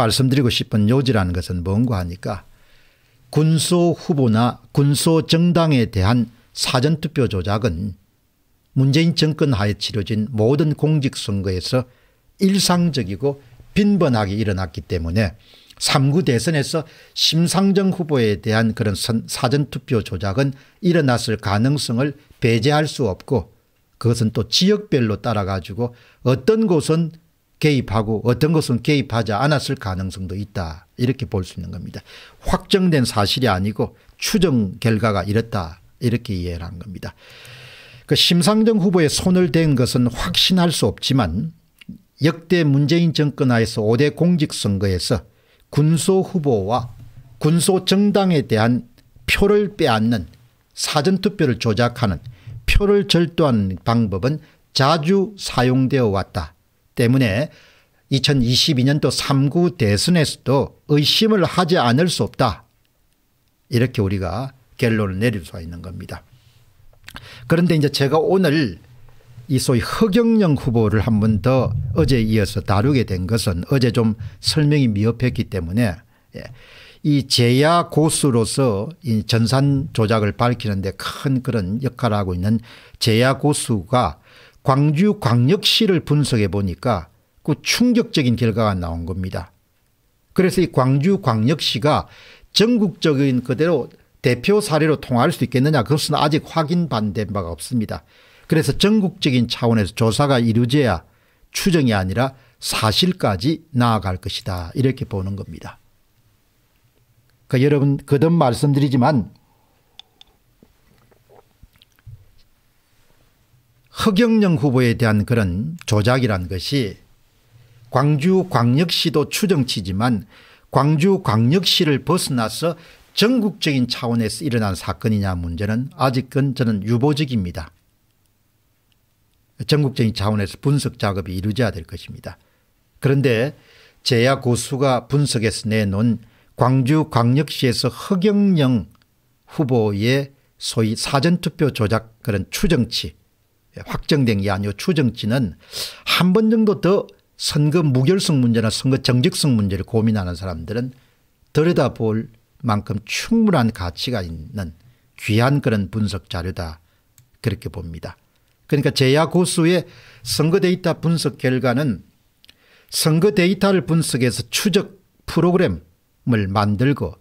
말씀드리고 싶은 요지라는 것은 뭔가 하니까 군소 후보나 군소 정당에 대한 사전투표 조작은 문재인 정권 하에 치러진 모든 공직선거에서 일상적이고 빈번하게 일어났기 때문에 3구 대선에서 심상정 후보에 대한 그런 사전투표 조작은 일어났을 가능성을 배제할 수 없고 그것은 또 지역별로 따라 가지고 어떤 곳은 개입하고 어떤 것은 개입하지 않았을 가능성도 있다 이렇게 볼 수 있는 겁니다. 확정된 사실이 아니고 추정 결과가 이렇다 이렇게 이해를 한 겁니다. 그 심상정 후보의 손을 댄 것은 확신할 수 없지만 역대 문재인 정권 하에서 5대 공직선거에서 군소 후보와 군소 정당에 대한 표를 빼앗는 사전투표를 조작하는 표를 절도하는 방법은 자주 사용되어 왔다. 때문에 2022년도 3구 대선에서도 의심을 하지 않을 수 없다. 이렇게 우리가 결론을 내릴 수가 있는 겁니다. 그런데 이제 제가 오늘 이 소위 허경영 후보를 한 번 더 어제 이어서 다루게 된 것은 어제 좀 설명이 미흡했기 때문에 예, 이 제야 고수로서 이 전산 조작을 밝히는데 큰 그런 역할을 하고 있는 제야 고수가 광주 광역시를 분석해 보니까 그 충격적인 결과가 나온 겁니다. 그래서 이 광주 광역시가 전국적인 그대로 대표 사례로 통할 수 있겠느냐 그것은 아직 확인반된 바가 없습니다. 그래서 전국적인 차원에서 조사가 이루어져야 추정이 아니라 사실까지 나아갈 것이다 이렇게 보는 겁니다. 그 여러분 거듭 말씀드리지만 허경영 후보에 대한 그런 조작이란 것이 광주광역시도 추정치지만 광주광역시를 벗어나서 전국적인 차원에서 일어난 사건이냐 문제는 아직은 저는 유보적입니다. 전국적인 차원에서 분석 작업이 이루어져야 될 것입니다. 그런데 제야 고수가 분석해서 내놓은 광주광역시에서 허경영 후보의 소위 사전투표 조작 그런 추정치 예, 확정된 게 아니고 추정치는 한 번 정도 더 선거 무결성 문제나 선거 정직성 문제를 고민하는 사람들은 들여다볼 만큼 충분한 가치가 있는 귀한 그런 분석 자료다 그렇게 봅니다. 그러니까 제야 고수의 선거 데이터 분석 결과는 선거 데이터를 분석해서 추적 프로그램을 만들고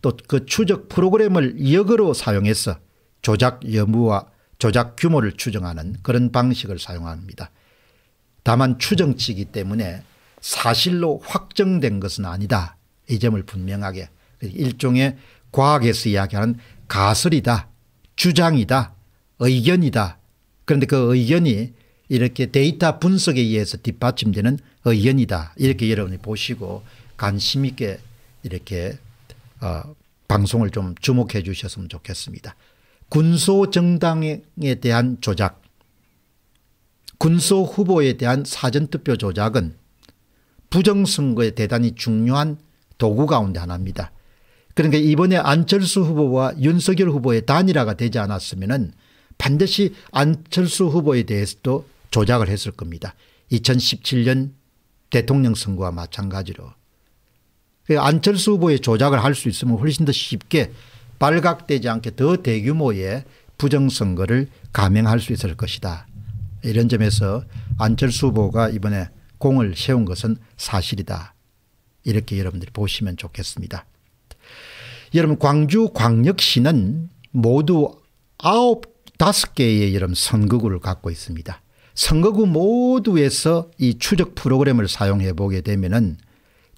또 그 추적 프로그램을 역으로 사용해서 조작 여부와 조작 규모를 추정하는 그런 방식을 사용합니다. 다만 추정치이기 때문에 사실로 확정된 것은 아니다. 이 점을 분명하게 일종의 과학에서 이야기하는 가설이다 주장이다 의견이다 그런데 그 의견이 이렇게 데이터 분석에 의해서 뒷받침되는 의견이다 이렇게 여러분이 보시고 관심 있게 이렇게 어, 방송을 좀 주목해 주셨으면 좋겠습니다. 군소 정당에 대한 조작, 군소 후보에 대한 사전투표 조작은 부정선거에 대단히 중요한 도구 가운데 하나입니다. 그러니까 이번에 안철수 후보와 윤석열 후보의 단일화가 되지 않았으면 반드시 안철수 후보에 대해서도 조작을 했을 겁니다. 2017년 대통령 선거와 마찬가지로. 그 안철수 후보의 조작을 할 수 있으면 훨씬 더 쉽게 발각되지 않게 더 대규모의 부정선거를 감행할 수 있을 것이다. 이런 점에서 안철수 후보가 이번에 공을 세운 것은 사실이다. 이렇게 여러분들이 보시면 좋겠습니다. 여러분 광주 광역시는 모두 아홉 다섯 개의 여러분 선거구를 갖고 있습니다. 선거구 모두에서 이 추적 프로그램을 사용해 보게 되면은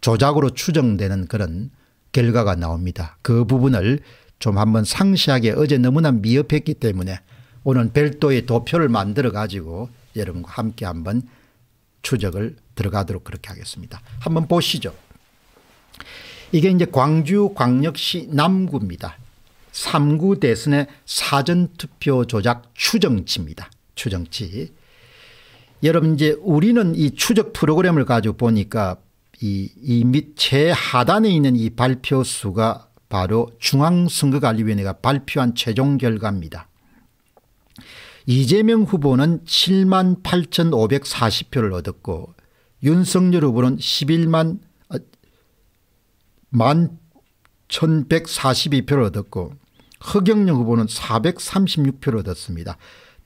조작으로 추정되는 그런 결과가 나옵니다. 그 부분을 좀 한번 상시하게 어제 너무나 미흡했기 때문에 오늘 별도의 도표를 만들어 가지고 여러분과 함께 한번 추적을 들어가도록 그렇게 하겠습니다. 한번 보시죠. 이게 이제 광주 광역시 남구입니다. 3구 대선의 사전투표 조작 추정치입니다. 추정치. 여러분 이제 우리는 이 추적 프로그램을 가지고 보니까 이밑 최하단에 있는 이 발표수가 바로 중앙선거관리위원회가 발표한 최종 결과입니다. 이재명 후보는 7만 8,540표를 얻었고 윤석열 후보는 11만 11,142표를 어, 얻었고 허경영 후보는 436표를 얻었습니다.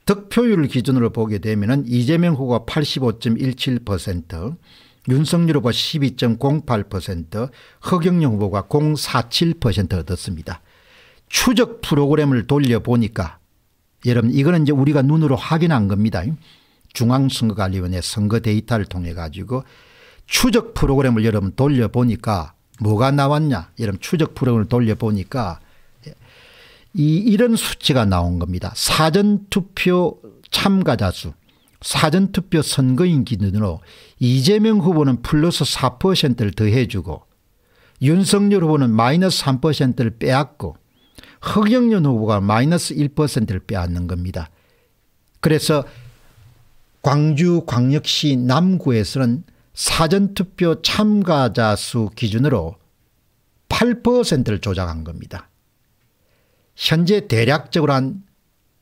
득표율 기준으로 보게 되면 이재명 후보가 85.17% 윤석열 후보 12.08% 허경영 후보가 0.47% 얻었습니다. 추적 프로그램을 돌려보니까 여러분 이거는 이제 우리가 눈으로 확인한 겁니다. 중앙선거관리위원회 선거 데이터를 통해 가지고 추적 프로그램을 여러분 돌려보니까 뭐가 나왔냐 여러분 추적 프로그램을 돌려보니까 이 이런 수치가 나온 겁니다. 사전투표 참가자 수 사전투표 선거인 기준으로 이재명 후보는 플러스 4%를 더해주고 윤석열 후보는 마이너스 3%를 빼앗고 흑영영 후보가 마이너스 1%를 빼앗는 겁니다. 그래서 광주 광역시 남구에서는 사전투표 참가자 수 기준으로 8%를 조작한 겁니다. 현재 대략적으로 한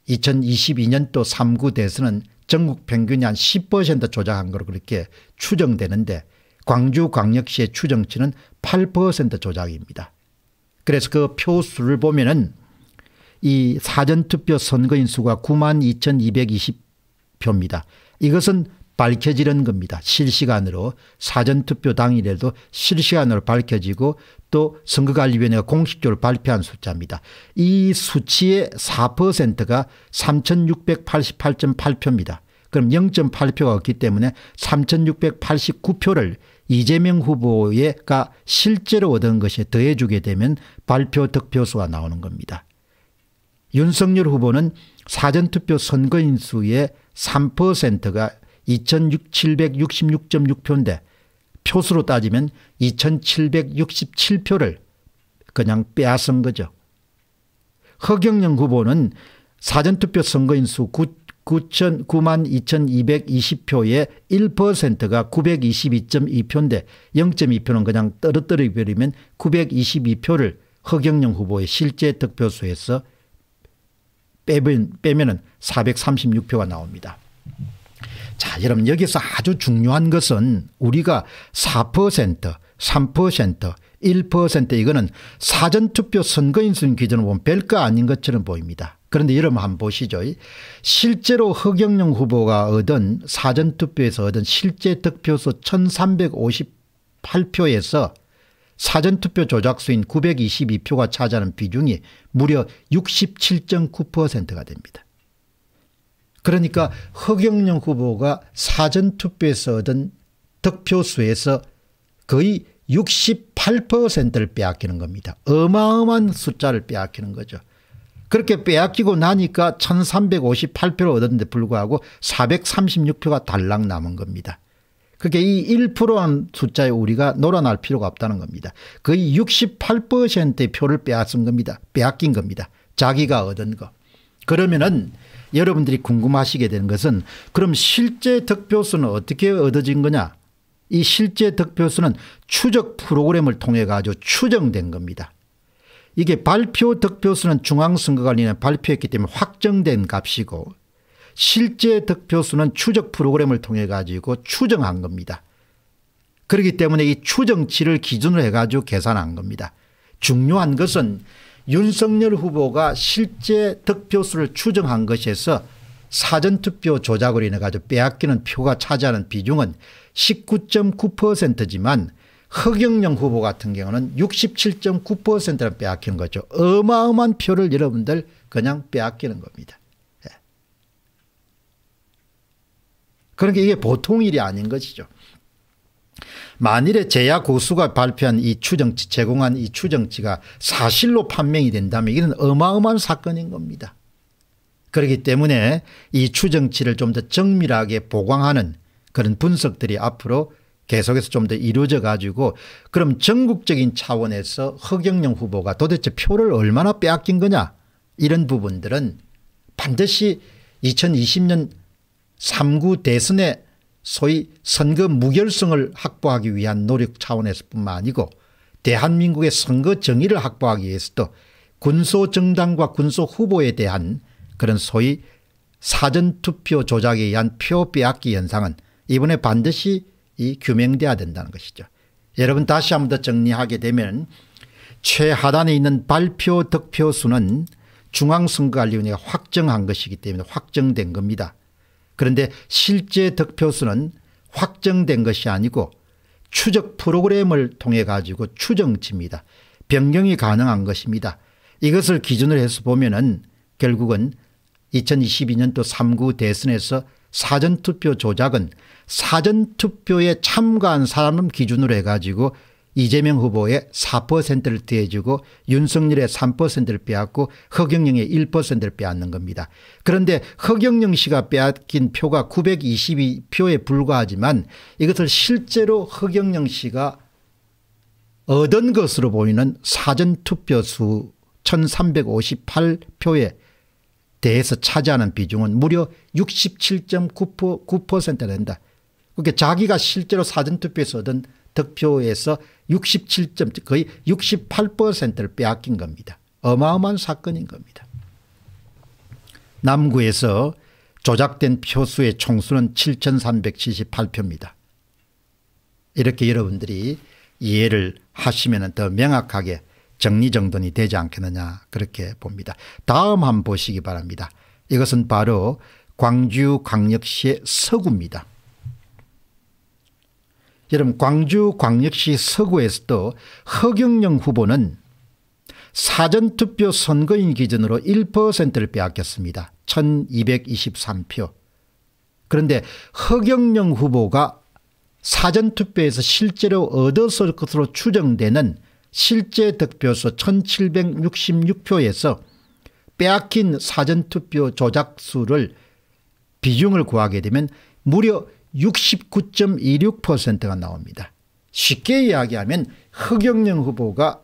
2022년도 3구 대선은 전국 평균이 한 10% 조작한 걸로 그렇게 추정되는데 광주광역시의 추정치는 8% 조작입니다. 그래서 그 표수를 보면은 이 사전투표 선거인 수가 9만 2220표입니다. 이것은 밝혀지는 겁니다. 실시간으로 사전투표 당일에도 실시간으로 밝혀지고 또 선거관리위원회가 공식적으로 발표한 숫자입니다. 이 수치의 4%가 3688.8표입니다. 그럼 0.8표가 없기 때문에 3689표를 이재명 후보가 실제로 얻은 것에 더해주게 되면 발표 득표수가 나오는 겁니다. 윤석열 후보는 사전투표 선거인수의 3%가 2666.6표인데 표수로 따지면 2767표를 그냥 빼앗은 거죠. 허경영 후보는 사전투표 선거인수 9만 2220표의 1%가 922.2표인데 0.2표는 그냥 떨어뜨리면 922표를 허경영 후보의 실제 득표수에서 빼면, 은 436표가 나옵니다. 자, 여러분 여기서 아주 중요한 것은 우리가 4%, 3%, 1% 이거는 사전투표 선거인수 기준으로 보면 별거 아닌 것처럼 보입니다. 그런데 여러분 한번 보시죠. 실제로 허경영 후보가 얻은 사전투표에서 얻은 실제 득표수 1358표에서 사전투표 조작수인 922표가 차지하는 비중이 무려 67.9%가 됩니다. 그러니까 허경영 후보가 사전투표에서 얻은 득표수에서 거의 68%를 빼앗기는 겁니다. 어마어마한 숫자를 빼앗기는 거죠. 그렇게 빼앗기고 나니까 1358표를 얻었는데 불구하고 436표가 달랑 남은 겁니다. 그게 이 1%한 숫자에 우리가 놀아날 필요가 없다는 겁니다. 거의 68%의 표를 빼앗은 겁니다. 빼앗긴 겁니다. 자기가 얻은 거. 그러면은 여러분들이 궁금하시게 되는 것은 그럼 실제 득표수는 어떻게 얻어진 거냐 이 실제 득표수는 추적 프로그램을 통해 가지고 추정된 겁니다. 이게 발표 득표수는 중앙선거관리는 발표했기 때문에 확정된 값이고 실제 득표수는 추적 프로그램을 통해 가지고 추정한 겁니다. 그렇기 때문에 이 추정치를 기준으로 해가지고 계산한 겁니다. 중요한 것은 윤석열 후보가 실제 득표수를 추정한 것에서 사전투표 조작으로 인해 가지고 빼앗기는 표가 차지하는 비중은 19.9%지만 허경영 후보 같은 경우는 67.9%를 빼앗기는 거죠. 어마어마한 표를 여러분들 그냥 빼앗기는 겁니다. 예. 그러니까 이게 보통 일이 아닌 것이죠. 만일에 제야 고수가 발표한 이 추정치 제공한 이 추정치가 사실로 판명이 된다면 이는 어마어마한 사건인 겁니다. 그렇기 때문에 이 추정치를 좀 더 정밀하게 보강하는 그런 분석들이 앞으로 계속해서 좀 더 이루어져 가지고 그럼 전국적인 차원에서 허경영 후보가 도대체 표를 얼마나 빼앗긴 거냐 이런 부분들은 반드시 2020년 3구 대선에 소위 선거 무결성을 확보하기 위한 노력 차원에서 뿐만 아니고 대한민국의 선거 정의를 확보하기 위해서도 군소정당과 군소후보에 대한 그런 소위 사전투표 조작에 의한 표 빼앗기 현상은 이번에 반드시 이 규명돼야 된다는 것이죠. 여러분 다시 한번 더 정리하게 되면 최하단에 있는 발표 득표 수는 중앙선거관리위원회가 확정한 것이기 때문에 확정된 겁니다. 그런데 실제 득표수는 확정된 것이 아니고 추적 프로그램을 통해 가지고 추정치입니다. 변경이 가능한 것입니다. 이것을 기준으로 해서 보면 은 결국은 2022년도 3구 대선에서 사전투표 조작은 사전투표에 참가한 사람을 기준으로 해가지고 이재명 후보의 4%를 떼어주고 윤석열의 3%를 빼앗고 허경영의 1%를 빼앗는 겁니다. 그런데 허경영 씨가 빼앗긴 표가 922표에 불과하지만 이것을 실제로 허경영 씨가 얻은 것으로 보이는 사전투표수 1358표에 대해서 차지하는 비중은 무려 6 7 9 된다. 그러니까 자기가 실제로 사전투표에서 얻은 득표에서 67점 거의 68%를 빼앗긴 겁니다. 어마어마한 사건인 겁니다. 남구에서 조작된 표수의 총수는 7378표입니다. 이렇게 여러분들이 이해를 하시면 더 명확하게 정리정돈이 되지 않겠느냐 그렇게 봅니다. 다음 한번 보시기 바랍니다. 이것은 바로 광주 광역시의 서구입니다. 여러분 광주 광역시 서구에서도 허경영 후보는 사전투표 선거인 기준으로 1%를 빼앗겼습니다. 1223표. 그런데 허경영 후보가 사전투표에서 실제로 얻었을 것으로 추정되는 실제 득표수 1766표에서 빼앗긴 사전투표 조작수를 비중을 구하게 되면 무려 69.26%가 나옵니다. 쉽게 이야기하면 허경영 후보가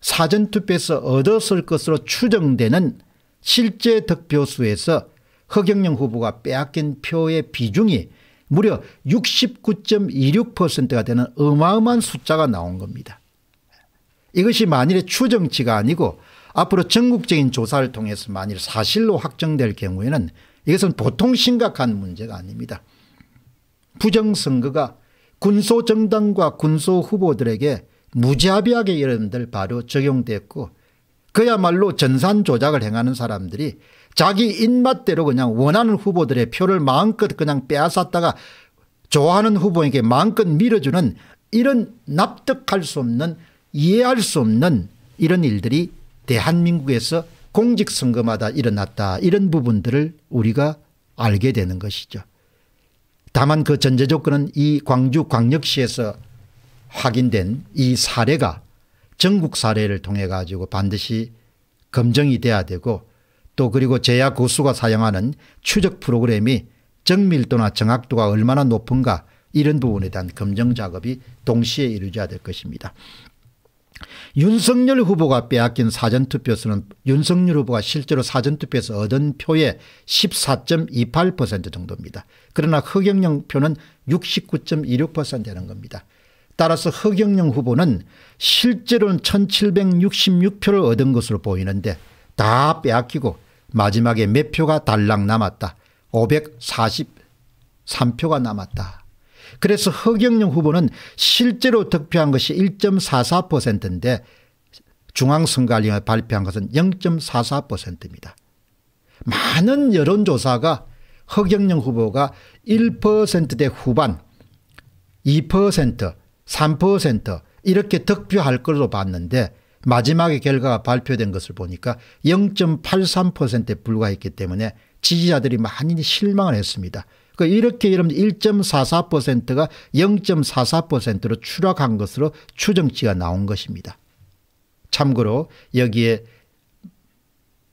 사전투표에서 얻었을 것으로 추정되는 실제 득표수에서 허경영 후보가 빼앗긴 표의 비중이 무려 69.26%가 되는 어마어마한 숫자가 나온 겁니다. 이것이 만일의 추정치가 아니고 앞으로 전국적인 조사를 통해서 만일 사실로 확정될 경우에는 이것은 보통 심각한 문제가 아닙니다. 부정선거가 군소정당과 군소후보들에게 무자비하게 여러분들 바로 적용됐고 그야말로 전산 조작을 행하는 사람들이 자기 입맛대로 그냥 원하는 후보들의 표를 마음껏 그냥 빼앗았다가 좋아하는 후보에게 마음껏 밀어주는 이런 납득할 수 없는 이해할 수 없는 이런 일들이 대한민국에서 공직선거마다 일어났다 이런 부분들을 우리가 알게 되는 것이죠. 다만 그 전제 조건은 이 광주 광역시에서 확인된 이 사례가 전국 사례를 통해 가지고 반드시 검증이 돼야 되고 또 그리고 제약 고수가 사용하는 추적 프로그램이 정밀도나 정확도가 얼마나 높은가 이런 부분에 대한 검증 작업이 동시에 이루어져야 될 것입니다. 윤석열 후보가 빼앗긴 사전투표수는 윤석열 후보가 실제로 사전투표에서 얻은 표의 14.28% 정도입니다. 그러나 허경영 표는 69.26% 되는 겁니다. 따라서 허경영 후보는 실제로는 1766표를 얻은 것으로 보이는데 다 빼앗기고 마지막에 몇 표가 달랑 남았다. 543표가 남았다. 그래서 허경영 후보는 실제로 득표한 것이 1.44%인데 중앙선관위가 발표한 것은 0.44%입니다. 많은 여론조사가 허경영 후보가 1%대 후반 2% 3% 이렇게 득표할 걸로 봤는데 마지막에 결과가 발표된 것을 보니까 0.83%에 불과했기 때문에 지지자들이 많이 실망을 했습니다. 그러니까 이렇게 여러분 1.44%가 0.44%로 추락한 것으로 추정치가 나온 것입니다. 참고로 여기에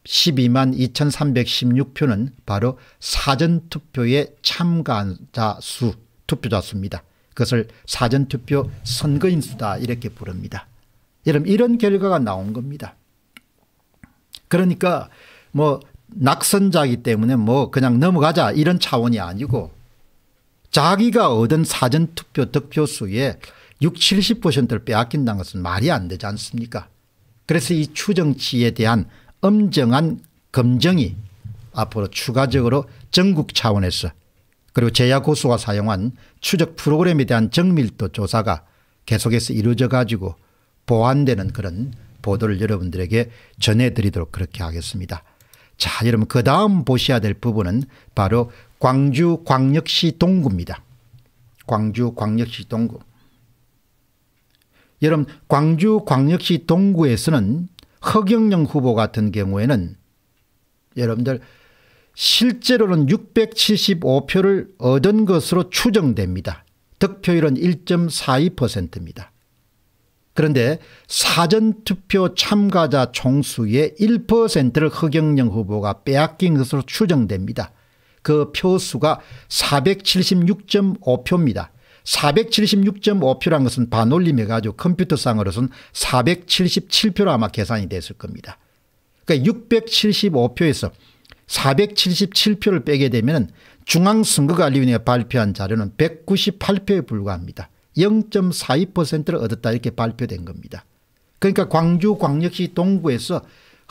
12만 2316표는 바로 사전투표에 참가자 수, 투표자 수입니다. 그것을 사전투표 선거인 수다 이렇게 부릅니다. 여러분 이런 결과가 나온 겁니다. 그러니까 뭐 낙선자이기 때문에 뭐 그냥 넘어가자 이런 차원이 아니고 자기가 얻은 사전투표 득표수의 60, 70%를 빼앗긴다는 것은 말이 안 되지 않습니까 그래서 이 추정치에 대한 엄정한 검증이 앞으로 추가적으로 전국 차원에서 그리고 제야고수가 사용한 추적 프로그램에 대한 정밀도 조사가 계속해서 이루어져 가지고 보완되는 그런 보도를 여러분들에게 전해드리도록 그렇게 하겠습니다. 자, 여러분 그 다음 보셔야 될 부분은 바로 광주 광역시 동구입니다. 광주 광역시 동구. 여러분 광주 광역시 동구에서는 허경영 후보 같은 경우에는 여러분들 실제로는 675표를 얻은 것으로 추정됩니다. 득표율은 1.42%입니다. 그런데 사전투표 참가자 총수의 1%를 허경영 후보가 빼앗긴 것으로 추정됩니다. 그 표수가 476.5표입니다. 476.5표란 것은 반올림해 가지고 컴퓨터상으로선 477표로 아마 계산이 됐을 겁니다. 그러니까 675표에서 477표를 빼게 되면 중앙선거관리위원회가 발표한 자료는 198표에 불과합니다. 0.42%를 얻었다 이렇게 발표된 겁니다. 그러니까 광주광역시 동구에서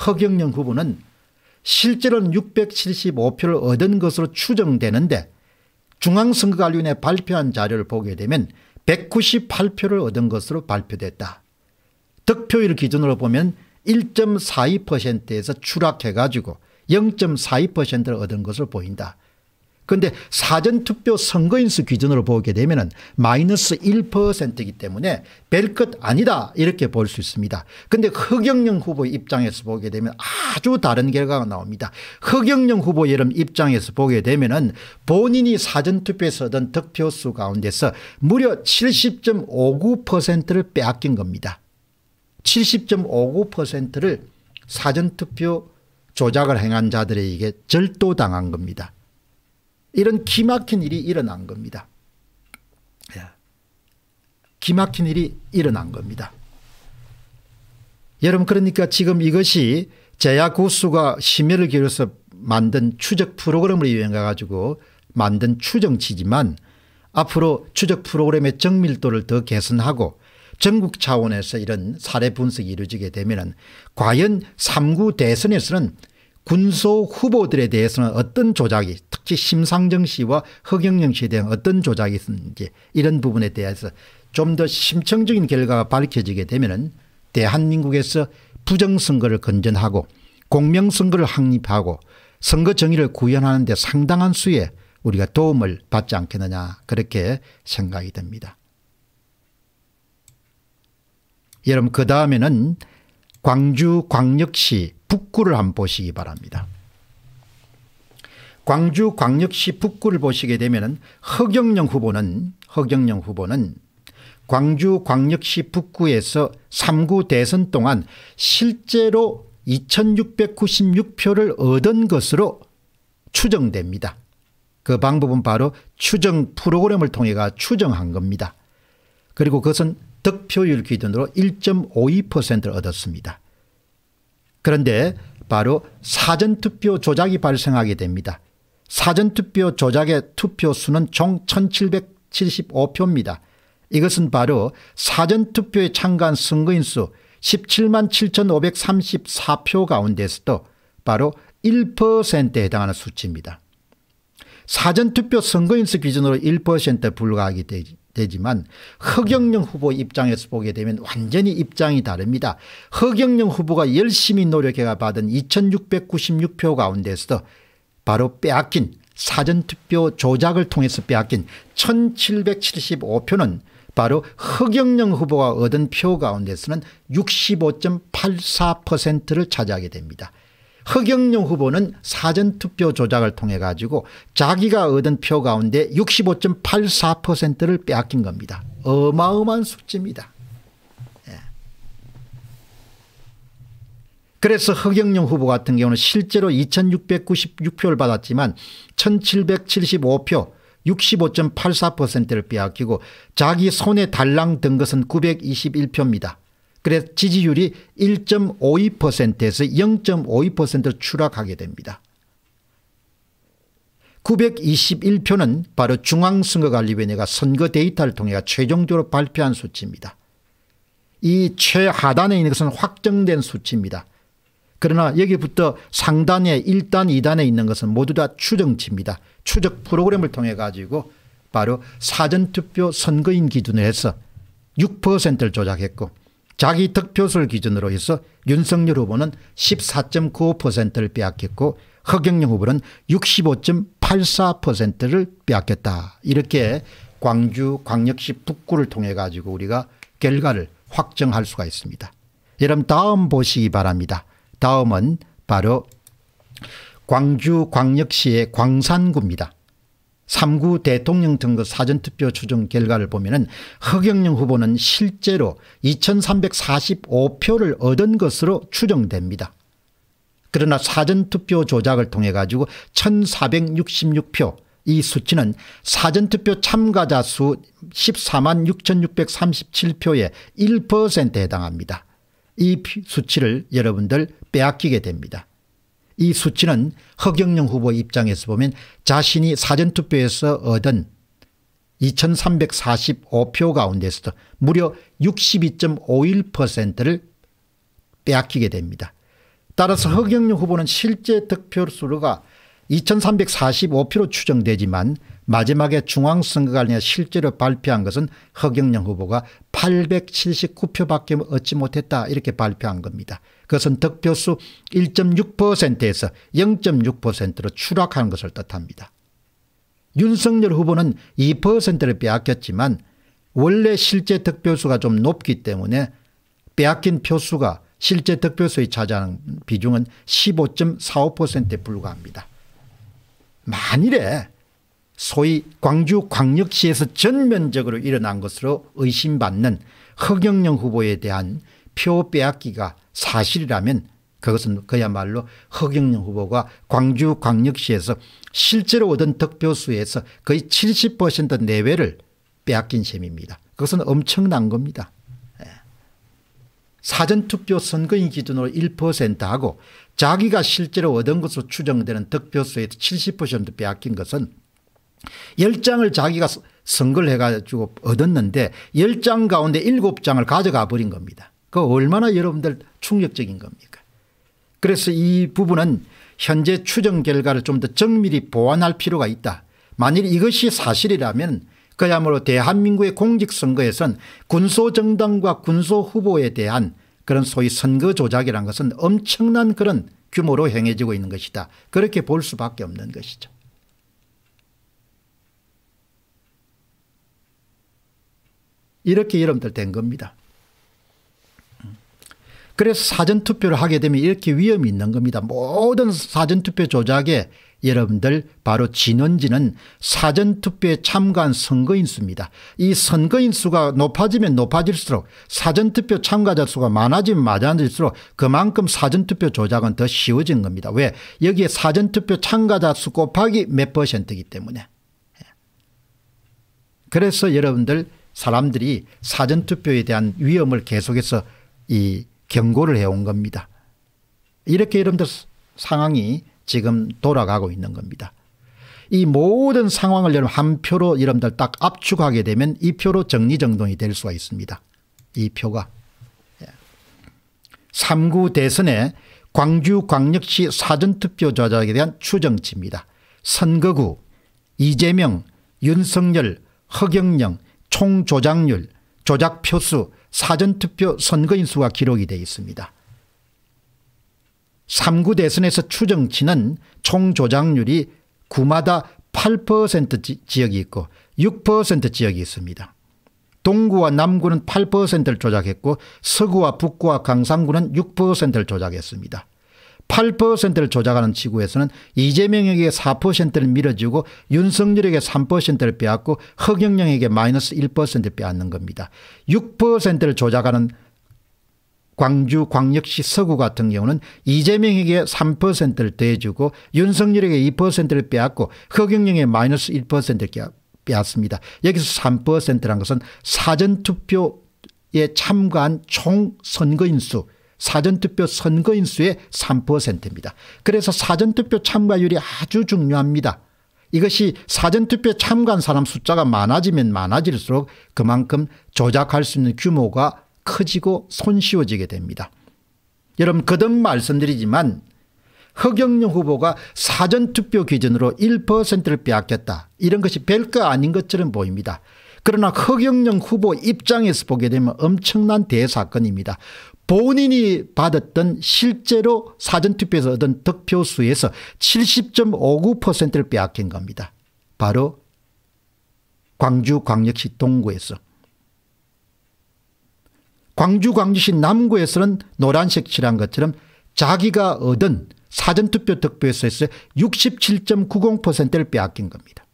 허경영 후보는 실제로는 675표를 얻은 것으로 추정되는데 중앙선거관리위원회 발표한 자료를 보게 되면 198표를 얻은 것으로 발표됐다. 득표율 기준으로 보면 1.42%에서 추락해가지고 0.42%를 얻은 것으로 보인다. 그런데 사전투표 선거인수 기준으로 보게 되면 마이너스 1%이기 때문에 별것 아니다 이렇게 볼 수 있습니다. 그런데 허경영 후보 입장에서 보게 되면 아주 다른 결과가 나옵니다. 허경영 후보 여름 입장에서 보게 되면 본인이 사전투표에서 얻은 득표수 가운데서 무려 70.59%를 빼앗긴 겁니다. 70.59%를 사전투표 조작을 행한 자들에게 절도당한 겁니다. 이런 기막힌 일이 일어난 겁니다. 예. 기막힌 일이 일어난 겁니다. 여러분 그러니까 지금 이것이 제약 고수가 심혈을 기울여서 만든 추적 프로그램을 이용해 가지고 만든 추정치지만 앞으로 추적 프로그램의 정밀도를 더 개선하고 전국 차원에서 이런 사례 분석이 이루어지게 되면 과연 3구 대선에서는 군소 후보들에 대해서는 어떤 조작이 특히 심상정 씨와 허경영 씨에 대한 어떤 조작이 있었는지 이런 부분에 대해서 좀 더 심층적인 결과가 밝혀지게 되면 대한민국에서 부정선거를 건전하고 공명선거를 확립하고 선거 정의를 구현하는 데 상당한 수의 우리가 도움을 받지 않겠느냐 그렇게 생각이 됩니다 여러분 그 다음에는 광주 광역시 북구를 한번 보시기 바랍니다. 광주광역시 북구를 보시게 되면 허경영 후보는 허경영 후보는 광주광역시 북구에서 3구 대선 동안 실제로 2696표를 얻은 것으로 추정됩니다. 그 방법은 바로 추정 프로그램을 통해가 추정한 겁니다. 그리고 그것은 득표율 기준으로 1.52%를 얻었습니다. 그런데 바로 사전투표 조작이 발생하게 됩니다. 사전투표 조작의 투표수는 총 1775표입니다. 이것은 바로 사전투표에 참가한 선거인 수 17만 7534표 가운데서도 바로 1%에 해당하는 수치입니다. 사전투표 선거인수 기준으로 1% 불과하게 되지만 허경영 후보 입장에서 보게 되면 완전히 입장이 다릅니다. 허경영 후보가 열심히 노력해 받은 2696표 가운데서도 바로 빼앗긴 사전투표 조작을 통해서 빼앗긴 1775표는 바로 흑영영 후보가 얻은 표 가운데서는 65.84%를 차지하게 됩니다. 흑영영 후보는 사전투표 조작을 통해 가지고 자기가 얻은 표 가운데 65.84%를 빼앗긴 겁니다. 어마어마한 수치입니다. 그래서 허경영 후보 같은 경우는 실제로 2696표를 받았지만 1775표 65.84%를 빼앗기고 자기 손에 달랑 든 것은 921표입니다. 그래서 지지율이 1.52%에서 0 5 2를 추락하게 됩니다. 921표는 바로 중앙선거관리위원회가 선거 데이터를 통해 최종적으로 발표한 수치입니다. 이 최하단에 있는 것은 확정된 수치입니다. 그러나 여기부터 상단에 1단 2단에 있는 것은 모두 다 추정치입니다. 추적 프로그램을 통해 가지고 바로 사전투표 선거인 기준으로 해서 6%를 조작했고 자기 득표수를 기준으로 해서 윤석열 후보는 14.95%를 빼앗겼고 허경영 후보는 65.84%를 빼앗겼다. 이렇게 광주 광역시 북구를 통해 가지고 우리가 결과를 확정할 수가 있습니다. 여러분 다음 보시기 바랍니다. 다음은 바로 광주 광역시의 광산구입니다. 3구 대통령 선거 사전투표 추정 결과를 보면 허경영 후보는 실제로 2345표를 얻은 것으로 추정됩니다. 그러나 사전투표 조작을 통해 가지고 1466표 이 수치는 사전투표 참가자 수 14만 6637표의 1%에 해당합니다. 이 수치를 여러분들 빼앗기게 됩니다. 이 수치는 허경영 후보 입장에서 보면 자신이 사전투표에서 얻은 2345표 가운데서도 무려 62.51%를 빼앗기게 됩니다. 따라서 허경영 후보는 실제 득표수가 2345표로 추정되지만 마지막에 중앙선거관리에 실제로 발표한 것은 허경영 후보가 879표밖에 얻지 못했다 이렇게 발표한 겁니다. 그것은 득표수 1.6%에서 0.6%로 추락한 것을 뜻합니다. 윤석열 후보는 2%를 빼앗겼지만 원래 실제 득표수가 좀 높기 때문에 빼앗긴 표수가 실제 득표수에 차지하는 비중은 15.45%에 불과합니다. 만일에 소위 광주 광역시에서 전면적으로 일어난 것으로 의심받는 허경영 후보에 대한 표 빼앗기가 사실이라면 그것은 그야말로 허경영 후보가 광주 광역시에서 실제로 얻은 득표수에서 거의 70% 내외를 빼앗긴 셈입니다. 그것은 엄청난 겁니다. 예. 사전투표 선거인 기준으로 1%하고 자기가 실제로 얻은 것으로 추정되는 득표수에서 70% 빼앗긴 것은 10장을 자기가 선거를 해가지고 얻었는데 10장 가운데 7장을 가져가 버린 겁니다. 그 얼마나 여러분들 충격적인 겁니까? 그래서 이 부분은 현재 추정 결과를 좀 더 정밀히 보완할 필요가 있다. 만일 이것이 사실이라면 그야말로 대한민국의 공직선거에선 군소정당과 군소후보에 대한 그런 소위 선거 조작이란 것은 엄청난 그런 규모로 행해지고 있는 것이다. 그렇게 볼 수밖에 없는 것이죠. 이렇게 여러분들 된 겁니다. 그래서 사전투표를 하게 되면 이렇게 위험이 있는 겁니다. 모든 사전투표 조작에 여러분들 바로 진원지는 사전투표에 참가한 선거인 수입니다. 이 선거인 수가 높아지면 높아질수록 사전투표 참가자 수가 많아지면 많아질수록 그만큼 사전투표 조작은 더 쉬워진 겁니다. 왜? 여기에 사전투표 참가자 수 곱하기 몇 퍼센트이기 때문에. 그래서 여러분들 사람들이 사전투표에 대한 위험을 계속해서 이 경고를 해온 겁니다. 이렇게 여러분들 상황이 지금 돌아가고 있는 겁니다. 이 모든 상황을 여러분 한 표로 여러분들 딱 압축하게 되면 이 표로 정리정돈이 될 수가 있습니다. 이 표가. 3구 예. 대선에 광주광역시 사전투표 조작에 대한 추정치입니다. 선거구 이재명, 윤석열, 허경영 총조작률, 조작표수, 사전투표 선거인수가 기록이 되어 있습니다. 3구 대선에서 추정치는 총조작률이 구마다 8% 지역이 있고 6% 지역이 있습니다. 동구와 남구는 8%를 조작했고 서구와 북구와 강산구는 6%를 조작했습니다. 8%를 조작하는 지구에서는 이재명에게 4%를 밀어주고 윤석열에게 3%를 빼앗고 허경영에게 마이너스 1%를 빼앗는 겁니다. 6%를 조작하는 광주 광역시 서구 같은 경우는 이재명에게 3%를 대주고 윤석열에게 2%를 빼앗고 허경영에 마이너스 1%를 빼앗습니다. 여기서 3%란 것은 사전투표에 참가한 총 선거인수 사전투표 선거인 수의 3%입니다. 그래서 사전투표 참가율이 아주 중요합니다. 이것이 사전투표 참가한 사람 숫자가 많아지면 많아질수록 그만큼 조작할 수 있는 규모가 커지고 손쉬워지게 됩니다. 여러분 거듭 말씀드리지만 허경영 후보가 사전투표 기준으로 1%를 빼앗겼다. 이런 것이 별거 아닌 것처럼 보입니다. 그러나 허경영 후보 입장에서 보게 되면 엄청난 대사건입니다. 본인이 받았던 실제로 사전투표에서 얻은 득표수에서 70.59%를 빼앗긴 겁니다. 바로 광주광역시 동구에서. 광주광역시 남구에서는 노란색 칠한 것처럼 자기가 얻은 사전투표 득표에서 수 67.90%를 빼앗긴 겁니다.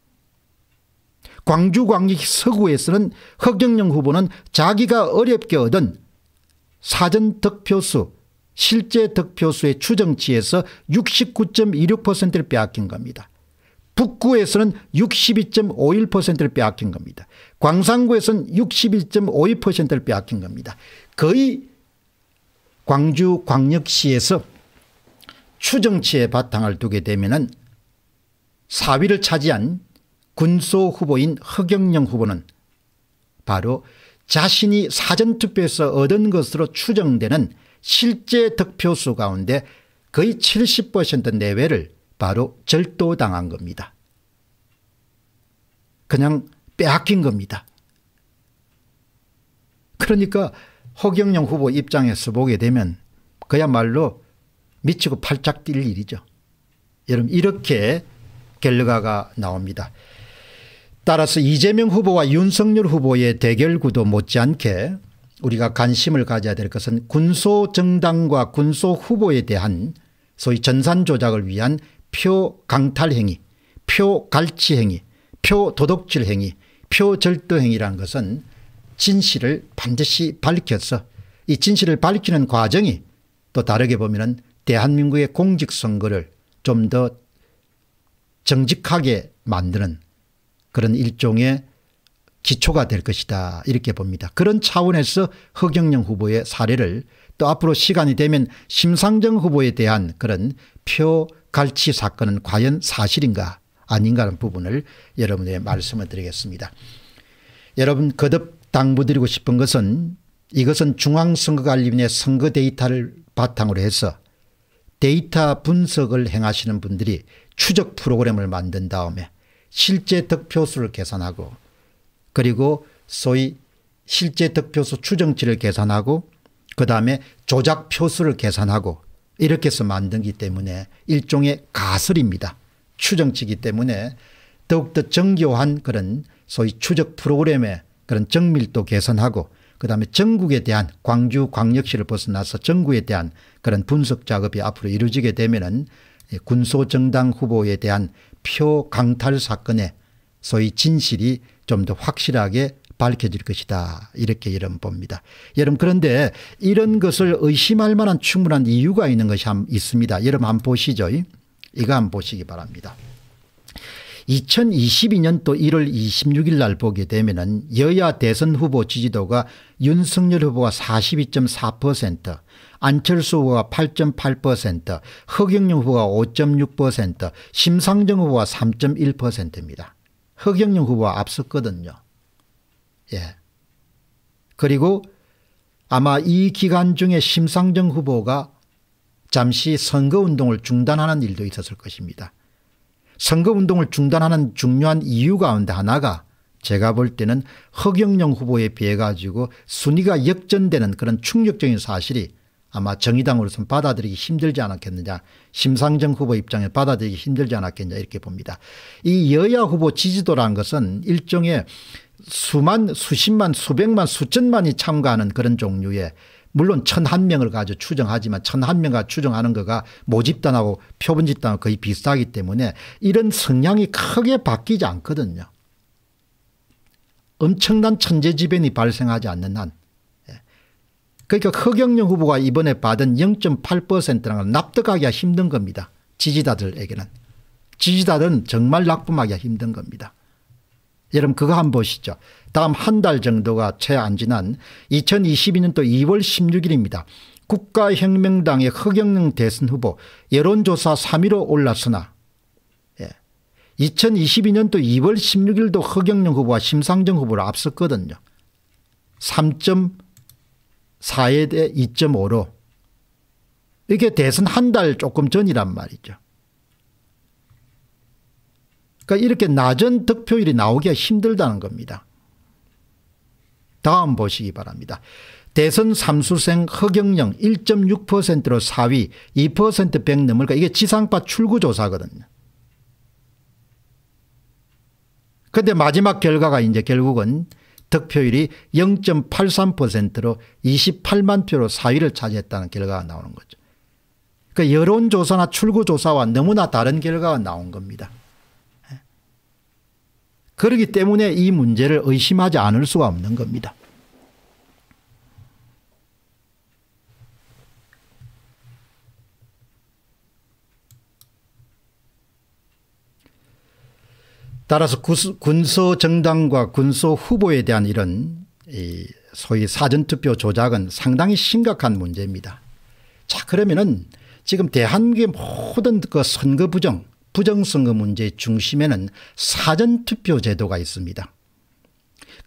광주광역시 서구에서는 허경영 후보는 자기가 어렵게 얻은 사전 득표수 실제 득표수의 추정치에서 69.26%를 빼앗긴 겁니다. 북구에서는 62.51%를 빼앗긴 겁니다. 광산구에서는 61.52%를 빼앗긴 겁니다. 거의 광주 광역시에서 추정치에 바탕을 두게 되면 4위를 차지한 군소 후보인 허경영 후보는 바로 자신이 사전투표에서 얻은 것으로 추정되는 실제 득표수 가운데 거의 70% 내외를 바로 절도당한 겁니다. 그냥 빼앗긴 겁니다. 그러니까 허경영 후보 입장에서 보게 되면 그야말로 미치고 팔짝 뛸 일이죠. 여러분 이렇게 갤러가가 나옵니다. 따라서 이재명 후보와 윤석열 후보의 대결 구도 못지않게 우리가 관심을 가져야 될 것은 군소 정당과 군소 후보에 대한 소위 전산 조작을 위한 표 강탈 행위 표갈취 행위 표도덕질 행위 표 절도 행위라는 것은 진실을 반드시 밝혀서 이 진실을 밝히는 과정이 또 다르게 보면 대한민국의 공직선거를 좀 더 정직하게 만드는 그런 일종의 기초가 될 것이다 이렇게 봅니다. 그런 차원에서 허경영 후보의 사례를 또 앞으로 시간이 되면 심상정 후보에 대한 그런 표 갈치 사건은 과연 사실인가 아닌가 하는 부분을 여러분에게 말씀을 드리겠습니다. 여러분 거듭 당부드리고 싶은 것은 이것은 중앙선거관리위원회 선거 데이터를 바탕으로 해서 데이터 분석을 행하시는 분들이 추적 프로그램을 만든 다음에 실제 득표수를 계산하고 그리고 소위 실제 득표수 추정치를 계산하고 그 다음에 조작 표수를 계산하고 이렇게 해서 만든기 때문에 일종의 가설입니다. 추정치기 때문에 더욱더 정교한 그런 소위 추적 프로그램의 그런 정밀도 개선하고 그 다음에 전국에 대한 광주 광역시를 벗어나서 전국에 대한 그런 분석 작업이 앞으로 이루어지게 되면 군소정당 후보에 대한 표 강탈 사건의 소위 진실이 좀 더 확실하게 밝혀질 것이다 이렇게 여러분 봅니다. 여러분 그런데 이런 것을 의심할 만한 충분한 이유가 있는 것이 있습니다. 여러분 한번 보시죠. 이거 한번 보시기 바랍니다. 2022년 또 1월 26일 날 보게 되면 여야 대선 후보 지지도가 윤석열 후보가 42.4%, 안철수 후보가 8.8%, 허경영 후보가 5.6%, 심상정 후보가 3.1%입니다. 허경영 후보가 앞섰거든요. 예. 그리고 아마 이 기간 중에 심상정 후보가 잠시 선거운동을 중단하는 일도 있었을 것입니다. 선거운동을 중단하는 중요한 이유 가운데 하나가 제가 볼 때는 허경영 후보에 비해 가지고 순위가 역전되는 그런 충격적인 사실이 아마 정의당으로서는 받아들이기 힘들지 않았겠느냐 심상정 후보 입장에 받아들이기 힘들지 않았겠냐 이렇게 봅니다. 이 여야 후보 지지도라는 것은 일종의 수만 수십만 수백만 수천만이 참가하는 그런 종류의 물론 천 한 명을 가지고 추정하지만 천 한 명과 추정하는 거가 모집단하고 표본집단하고 거의 비슷하기 때문에 이런 성향이 크게 바뀌지 않거든요. 엄청난 천재지변이 발생하지 않는 한. 예. 그러니까 허경영 후보가 이번에 받은 0.8%라는 걸 납득하기가 힘든 겁니다. 지지자들에게는. 지지자들은 정말 납품하기가 힘든 겁니다. 여러분 그거 한번 보시죠. 다음 한 달 정도가 채 안 지난 2022년 도 2월 16일입니다. 국가혁명당의 허경영 대선 후보 여론조사 3위로 올랐으나 2022년도 2월 16일도 허경영 후보와 심상정 후보를 앞섰거든요. 3.4에 대 2.5로 이게 대선 한 달 조금 전이란 말이죠. 그러니까 이렇게 낮은 득표율이 나오기가 힘들다는 겁니다. 다음 보시기 바랍니다. 대선 삼수생 허경영 1.6%로 4위 2%백 넘을까 이게 지상파 출구조사거든요. 근데 마지막 결과가 이제 결국은 득표율이 0.83%로 28만 표로 4위를 차지했다는 결과가 나오는 거죠. 그 여론조사나 출구조사와 너무나 다른 결과가 나온 겁니다. 그렇기 때문에 이 문제를 의심하지 않을 수가 없는 겁니다. 따라서 군소 정당과 군소 후보에 대한 이런 소위 사전투표 조작은 상당히 심각한 문제입니다. 자 그러면은 지금 대한민국의 모든 그 선거 부정 부정선거 문제 중심에는 사전투표 제도가 있습니다.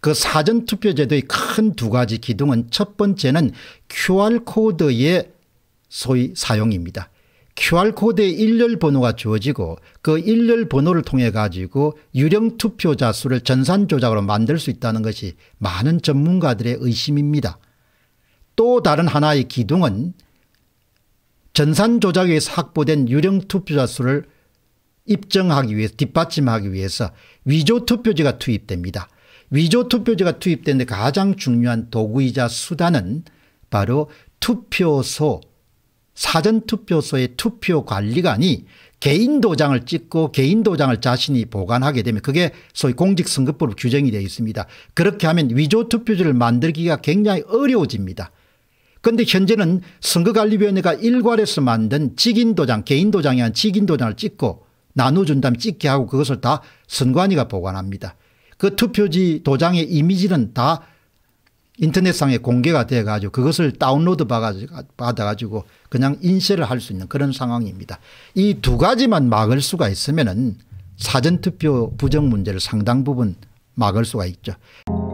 그 사전투표 제도의 큰 두 가지 기둥은 첫 번째는 QR코드의 소위 사용입니다. QR코드에 일렬 번호가 주어지고 그 일렬 번호를 통해 가지고 유령 투표자 수를 전산 조작으로 만들 수 있다는 것이 많은 전문가들의 의심입니다. 또 다른 하나의 기둥은 전산 조작에 확보된 유령 투표자 수를 입증하기 위해서 뒷받침하기 위해서 위조 투표지가 투입됩니다. 위조 투표지가 투입되는데 가장 중요한 도구이자 수단은 바로 투표소 사전투표소의 투표관리관이 개인 도장을 찍고 개인 도장을 자신이 보관하게 되면 그게 소위 공직선거법 규정이 되어 있습니다. 그렇게 하면 위조투표지를 만들기가 굉장히 어려워집니다. 그런데 현재는 선거관리위원회가 일괄해서 만든 직인 도장, 개인 도장이 아 직인 도장을 찍고 나눠준 다음 찍게 하고 그것을 다 선관위가 보관합니다. 그 투표지 도장의 이미지는 다 인터넷상에 공개가 돼 가지고 그것을 다운로드 받아 가지고 그냥 인쇄를 할 수 있는 그런 상황입니다. 이 두 가지만 막을 수가 있으면 사전투표 부정 문제를 상당 부분 막을 수가 있죠.